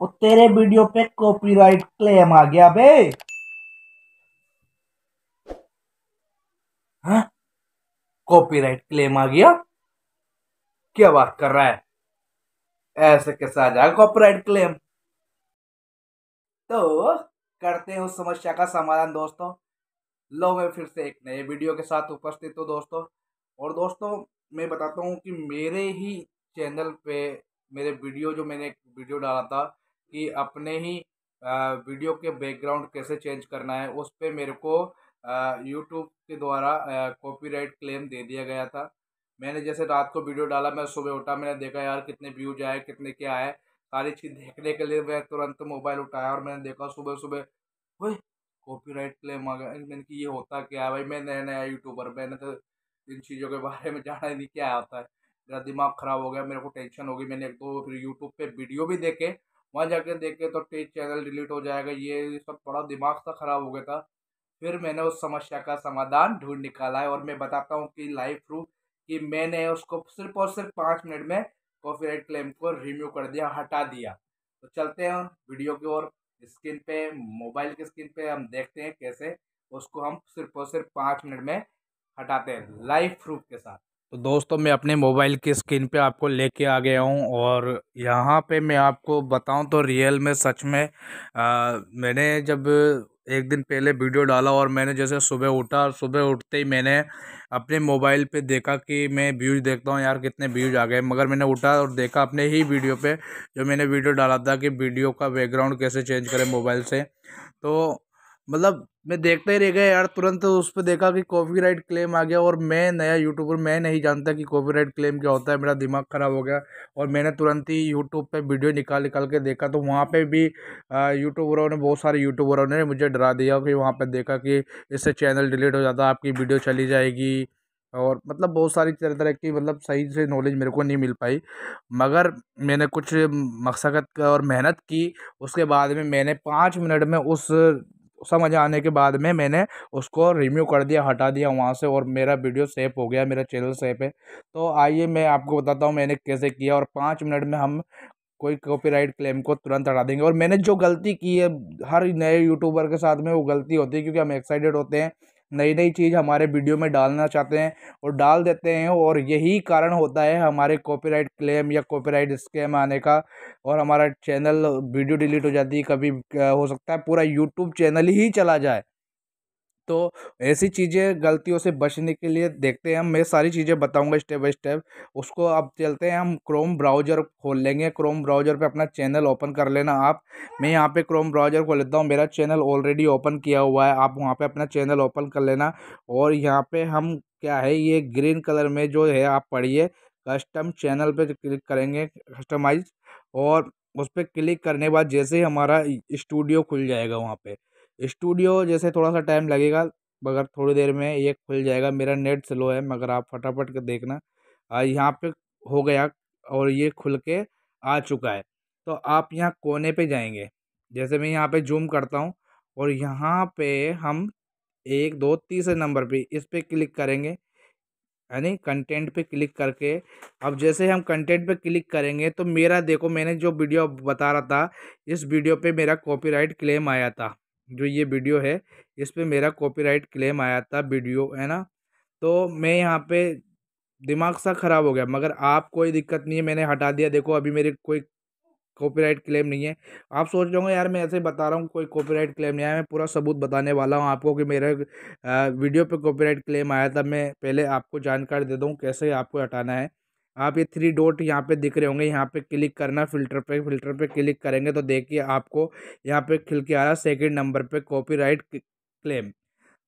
वो तेरे वीडियो पे कॉपीराइट क्लेम आ गया बे कॉपीराइट हाँ? क्लेम आ गया क्या बात कर रहा है ऐसे कैसे आ जाएगा कॉपीराइट क्लेम तो करते हैं उस समस्या का समाधान दोस्तों लो मैं फिर से एक नए वीडियो के साथ उपस्थित हूँ दोस्तों और दोस्तों मैं बताता हूँ कि मेरे ही चैनल पे मेरे वीडियो जो मैंने एक वीडियो डाला था कि अपने ही वीडियो के बैकग्राउंड कैसे चेंज करना है उस पर मेरे को यूट्यूब के द्वारा कॉपीराइट क्लेम दे दिया गया था मैंने जैसे रात को वीडियो डाला मैं सुबह उठा मैंने देखा यार कितने व्यूज आए कितने क्या आए सारी चीज़ देखने के लिए मैं तुरंत मोबाइल उठाया और मैंने देखा सुबह सुबह वही कॉपीराइट क्लेम आ गया मैंने कि ये होता क्या है भाई मैं नया नया यूट्यूबर मैंने तो इन चीज़ों के बारे में जाना ही नहीं क्या होता है मेरा दिमाग ख़राब हो गया मेरे को टेंशन हो गई मैंने एक दो फिर यूट्यूब पर वीडियो भी देखे वहाँ जाके देखे तो टी चैनल डिलीट हो जाएगा ये सब बड़ा दिमाग सा ख़राब हो गया था फिर मैंने उस समस्या का समाधान ढूंढ निकाला है और मैं बताता हूँ कि लाइव प्रूफ कि मैंने उसको सिर्फ और सिर्फ पाँच मिनट में कॉफी क्लेम को रिम्यू कर दिया हटा दिया तो चलते हैं वीडियो की ओर स्क्रीन पे मोबाइल के स्क्रीन पे हम देखते हैं कैसे उसको हम सिर्फ और सिर्फ पाँच मिनट में हटाते हैं लाइव प्रूफ के साथ तो दोस्तों मैं अपने मोबाइल की स्क्रीन पे आपको लेके आ गया हूँ और यहाँ पे मैं आपको बताऊँ तो रियल में सच में आ, मैंने जब एक दिन पहले वीडियो डाला और मैंने जैसे सुबह उठा और सुबह उठते ही मैंने अपने मोबाइल पे देखा कि मैं व्यूज़ देखता हूँ यार कितने व्यूज़ आ गए मगर मैंने उठा और देखा अपने ही वीडियो पर जो मैंने वीडियो डाला था कि वीडियो का बैकग्राउंड कैसे चेंज करें मोबाइल से तो मतलब मैं देखता ही रह गया यार तुरंत उस पर देखा कि कॉपीराइट क्लेम आ गया और मैं नया यूट्यूबर मैं नहीं जानता कि कॉपीराइट क्लेम क्या होता है मेरा दिमाग ख़राब हो गया और मैंने तुरंत ही यूट्यूब पे वीडियो निकाल निकाल के देखा तो वहाँ पे भी यूट्यूबरों ने बहुत सारे यूट्यूबरों ने मुझे डरा दिया कि वहाँ पर देखा कि इससे चैनल डिलीट हो जाता आपकी वीडियो चली जाएगी और मतलब बहुत सारी तरह तरह की मतलब सही से नॉलेज मेरे को नहीं मिल पाई मगर मैंने कुछ मकसद और मेहनत की उसके बाद में मैंने पाँच मिनट में उस समझ आने के बाद में मैंने उसको रिम्यू कर दिया हटा दिया वहाँ से और मेरा वीडियो सेफ हो गया मेरा चैनल सेफ है तो आइए मैं आपको बताता हूँ मैंने कैसे किया और पाँच मिनट में हम कोई कॉपीराइट क्लेम को तुरंत हटा देंगे और मैंने जो गलती की है हर नए यूट्यूबर के साथ में वो गलती होती है क्योंकि हम एक्साइटेड होते हैं नई नई चीज़ हमारे वीडियो में डालना चाहते हैं और डाल देते हैं और यही कारण होता है हमारे कॉपीराइट क्लेम या कॉपीराइट स्कैम आने का और हमारा चैनल वीडियो डिलीट हो जाती है कभी हो सकता है पूरा यूट्यूब चैनल ही चला जाए तो ऐसी चीज़ें गलतियों से बचने के लिए देखते हैं हम मैं सारी चीज़ें बताऊंगा स्टेप बाय स्टेप उसको अब चलते हैं हम क्रोम ब्राउज़र खोल लेंगे क्रोम ब्राउज़र पे अपना चैनल ओपन कर लेना आप मैं यहाँ पे क्रोम ब्राउज़र खोल लेता हूँ मेरा चैनल ऑलरेडी ओपन किया हुआ है आप वहाँ पर अपना चैनल ओपन कर लेना और यहाँ पर हम क्या है ये ग्रीन कलर में जो है आप पढ़िए कस्टम चैनल पर क्लिक करेंगे कस्टमाइज और उस पर क्लिक करने बाद जैसे ही हमारा स्टूडियो खुल जाएगा वहाँ पर स्टूडियो जैसे थोड़ा सा टाइम लगेगा मगर थोड़ी देर में ये खुल जाएगा मेरा नेट स्लो है मगर आप फटाफट के देखना यहाँ पे हो गया और ये खुल के आ चुका है तो आप यहाँ कोने पे जाएंगे जैसे मैं यहाँ पे जूम करता हूँ और यहाँ पे हम एक दो तीसरे नंबर पे इस पर क्लिक करेंगे यानी कंटेंट पे क्लिक करके अब जैसे हम कंटेंट पे क्लिक करेंगे तो मेरा देखो मैंने जो वीडियो बता रहा था इस वीडियो पे मेरा कॉपीराइट क्लेम आया था जो ये वीडियो है इस पर मेरा कॉपीराइट क्लेम आया था वीडियो है ना तो मैं यहाँ पे दिमाग सा ख़राब हो गया मगर आप कोई दिक्कत नहीं है मैंने हटा दिया देखो अभी मेरे कोई कॉपीराइट क्लेम नहीं है आप सोच रहे होंगे यार मैं ऐसे बता रहा हूँ कोई कॉपीराइट क्लेम नहीं आया मैं पूरा सबूत बताने वाला हूँ आपको कि मेरे वीडियो पे कॉपीराइट क्लेम आया था मैं पहले आपको जानकारी दे दूँ कैसे आपको हटाना है आप ये थ्री डॉट यहाँ पे दिख रहे होंगे यहाँ पे क्लिक करना फिल्टर पे फिल्टर पे क्लिक करेंगे तो देखिए आपको यहाँ पे खिल के आ रहा है सेकेंड नंबर पे कॉपीराइट क्लेम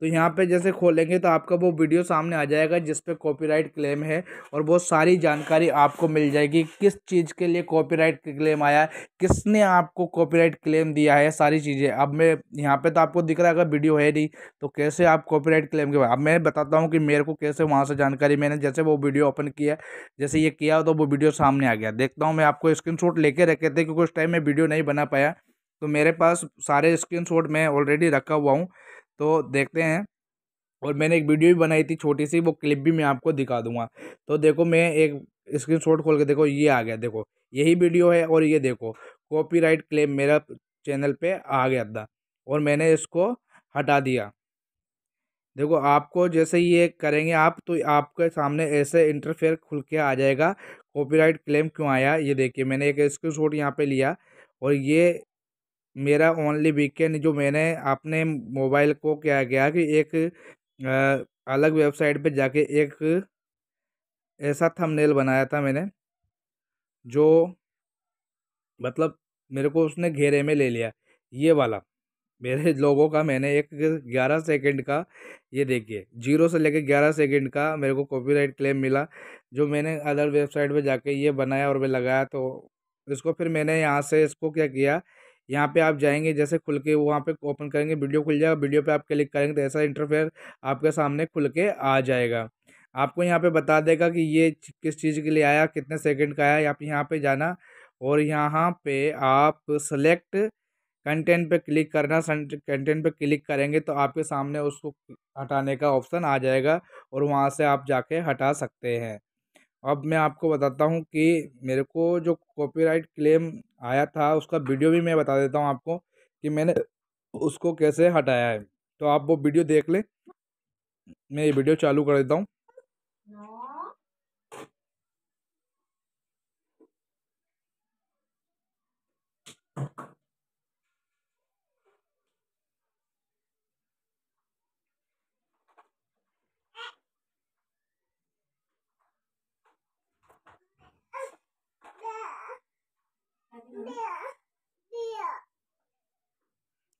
तो यहाँ पे जैसे खोलेंगे तो आपका वो वीडियो सामने आ जाएगा जिस पे कॉपीराइट क्लेम है और वो सारी जानकारी आपको मिल जाएगी किस चीज़ के लिए कॉपीराइट क्लेम आया किसने आपको कॉपीराइट क्लेम दिया है सारी चीज़ें अब मैं यहाँ पे तो आपको दिख रहा है अगर वीडियो है नहीं तो कैसे आप कॉपीराइट क्लेम के अब मैं बताता हूँ कि मेरे को कैसे वहाँ से जानकारी मैंने जैसे वो वीडियो ओपन किया जैसे ये किया तो वो वीडियो सामने आ गया देखता हूँ मैं आपको स्क्रीन शॉट लेके रखे थे क्योंकि उस टाइम में वीडियो नहीं बना पाया तो मेरे पास सारे स्क्रीन शॉट मैं ऑलरेडी रखा हुआ हूँ तो देखते हैं और मैंने एक वीडियो भी बनाई थी छोटी सी वो क्लिप भी मैं आपको दिखा दूंगा तो देखो मैं एक स्क्रीन शॉट खोल के देखो ये आ गया देखो यही वीडियो है और ये देखो कॉपीराइट क्लेम मेरा चैनल पे आ गया था और मैंने इसको हटा दिया देखो आपको जैसे ये करेंगे आप तो आपके सामने ऐसे इंटरफेयर खुल के आ जाएगा कॉपीराइट क्लेम क्यों आया ये देखिए मैंने एक स्क्रीन शॉट यहाँ पर लिया और ये मेरा ओनली वीकेंड जो मैंने अपने मोबाइल को क्या गया कि एक अलग वेबसाइट पे जाके एक ऐसा थंबनेल बनाया था मैंने जो मतलब मेरे को उसने घेरे में ले लिया ये वाला मेरे लोगों का मैंने एक ग्यारह सेकंड का ये देखिए जीरो से लेकर ग्यारह सेकंड का मेरे को कॉपीराइट क्लेम मिला जो मैंने अदर वेबसाइट पे जाके ये बनाया और मैं लगाया तो इसको फिर मैंने यहाँ से इसको क्या किया यहाँ पे आप जाएंगे जैसे खुल के वहाँ पे ओपन करेंगे वीडियो खुल जाएगा वीडियो पे आप क्लिक करेंगे तो ऐसा इंटरफेयर आपके सामने खुल के आ जाएगा आपको यहाँ पे बता देगा कि ये किस चीज़ के लिए आया कितने सेकंड का आया आप यहाँ पे जाना और यहाँ पे आप सेलेक्ट कंटेंट पे क्लिक करना कंटेंट पे क्लिक करेंगे तो आपके सामने उसको हटाने का ऑप्शन आ जाएगा और वहाँ से आप जाके हटा सकते हैं अब मैं आपको बताता हूँ कि मेरे को जो कॉपीराइट क्लेम आया था उसका वीडियो भी मैं बता देता हूँ आपको कि मैंने उसको कैसे हटाया है तो आप वो वीडियो देख लें मैं ये वीडियो चालू कर देता हूँ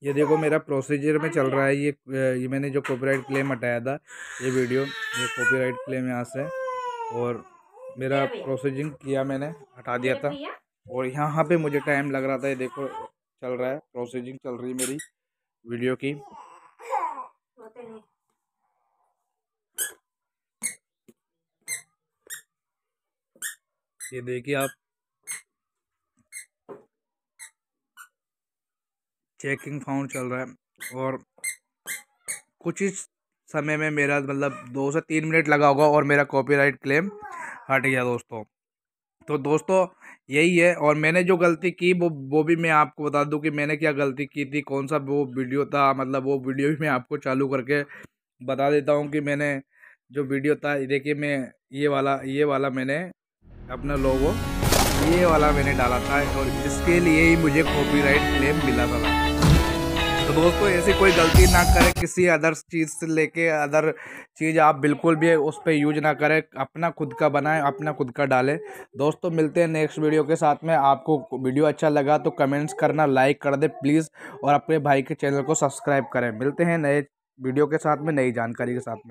ये देखो मेरा प्रोसीजर में चल रहा है ये ये मैंने जो कॉपीराइट क्लेम हटाया था ये वीडियो ये कॉपीराइट क्लेम यहाँ से और मेरा प्रोसीजिंग किया मैंने हटा दिया था और यहाँ पे मुझे टाइम लग रहा था ये देखो चल रहा है प्रोसीजिंग चल रही है मेरी वीडियो की ये देखिए आप चेकिंग फाउंड चल रहा है और कुछ ही समय में मेरा मतलब दो से तीन मिनट लगा होगा और मेरा कॉपीराइट क्लेम हट गया दोस्तों तो दोस्तों यही है और मैंने जो गलती की वो वो भी मैं आपको बता दूं कि मैंने क्या गलती की थी कौन सा वो वीडियो था मतलब वो वीडियो भी मैं आपको चालू करके बता देता हूँ कि मैंने जो वीडियो था देखिए मैं ये वाला ये वाला मैंने अपना लोगों ये वाला मैंने डाला था और इसके लिए ही मुझे कॉपीराइट क्लेम मिला था तो दोस्तों ऐसी कोई गलती ना करें किसी अदर चीज़ से लेके अदर चीज़ आप बिल्कुल भी उस पर यूज ना करें अपना खुद का बनाएं अपना खुद का डालें दोस्तों मिलते हैं नेक्स्ट वीडियो के साथ में आपको वीडियो अच्छा लगा तो कमेंट्स करना लाइक कर दे प्लीज़ और अपने भाई के चैनल को सब्सक्राइब करें मिलते हैं नए वीडियो के साथ में नई जानकारी के साथ में